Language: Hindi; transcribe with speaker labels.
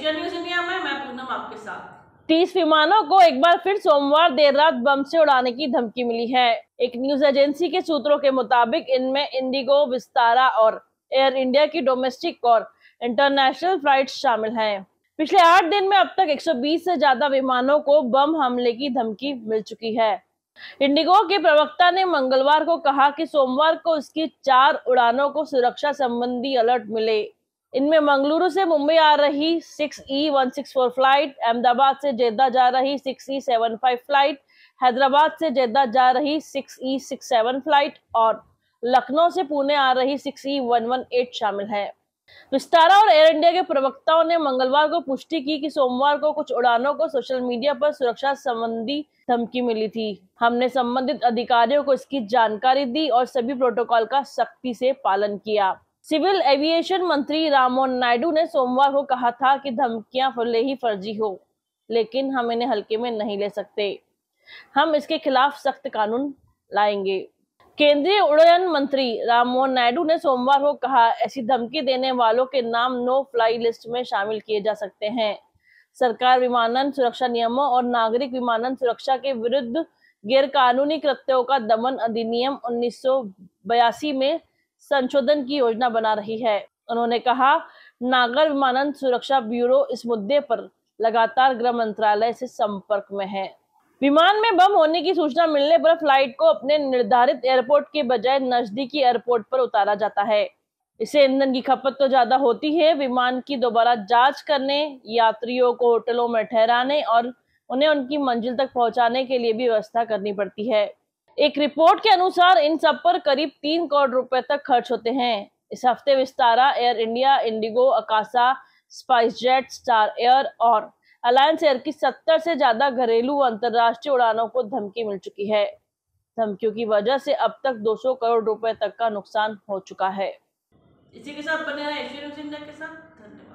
Speaker 1: एशिया न्यूज इंडिया में मैं पूनम आपके साथ तीस विमानों को एक बार फिर सोमवार देर रात बम से उड़ाने की धमकी मिली है एक न्यूज एजेंसी के सूत्रों के मुताबिक इनमें इंडिगो विस्तारा और एयर इंडिया की डोमेस्टिक और इंटरनेशनल फ्लाइट शामिल हैं। पिछले आठ दिन में अब तक 120 से ज्यादा विमानों को बम हमले की धमकी मिल चुकी है इंडिगो के प्रवक्ता ने मंगलवार को कहा कि सोमवार को इसकी चार उड़ानों को सुरक्षा संबंधी अलर्ट मिले इनमें मंगलुरु से मुंबई आ रही six E one six four flight Ahmedabad से जेद्दा जा रही six E seven five flight Hyderabad से जेद्दा जा रही six E six seven flight और लखनऊ से पुणे आ रही six E one one eight शामिल है विस्तारा और एयर इंडिया के प्रवक्ताओं ने मंगलवार को पुष्टि की कि सोमवार को कुछ उड़ानों को सोशल मीडिया पर सुरक्षा संबंधी धमकी मिली थी हमने संबंधित अधिकारियों को इसकी जानकारी दी और सभी प्रोटोकॉल का सख्ती से पालन किया सिविल एविएशन मंत्री रामोन नायडू ने सोमवार को कहा था कि धमकियां फले ही फर्जी हो लेकिन हम इन्हें हल्के में नहीं ले सकते हम इसके खिलाफ सख्त कानून लाएंगे केंद्रीय उड़यन मंत्री राममोहन नायडू ने सोमवार को कहा ऐसी धमकी देने वालों के नाम नो फ्लाई लिस्ट में शामिल किए जा सकते हैं सरकार विमानन सुरक्षा नियमों और नागरिक विमानन सुरक्षा के विरुद्ध गैरकानूनी कृत्यों का दमन अधिनियम उन्नीस में संशोधन की योजना बना रही है उन्होंने कहा नागर विमानन सुरक्षा ब्यूरो इस मुद्दे पर लगातार गृह मंत्रालय से संपर्क में है विमान में बम होने की सूचना मिलने पर फ्लाइट को अपने निर्धारित एयरपोर्ट के बजाय नजदीकी एयरपोर्ट पर उतारा जाता है इससे ईंधन की खपत तो ज्यादा होती है विमान की दोबारा जांच करने यात्रियों को होटलों में ठहराने और उन्हें उनकी मंजिल तक पहुंचाने के लिए भी व्यवस्था करनी पड़ती है एक रिपोर्ट के अनुसार इन सब पर करीब तीन करोड़ रुपए तक खर्च होते हैं इस हफ्ते Vistara Air India IndiGo Akasa SpiceJet Star Air और अलायंस एयर की सत्तर से ज्यादा घरेलू अंतर्राष्ट्रीय उड़ानों को धमकी मिल चुकी है धमकियों की वजह से अब तक 200 करोड़ रुपए तक का नुकसान हो चुका है
Speaker 2: इसी के साथ बने रहे के साथ
Speaker 1: धन्यवाद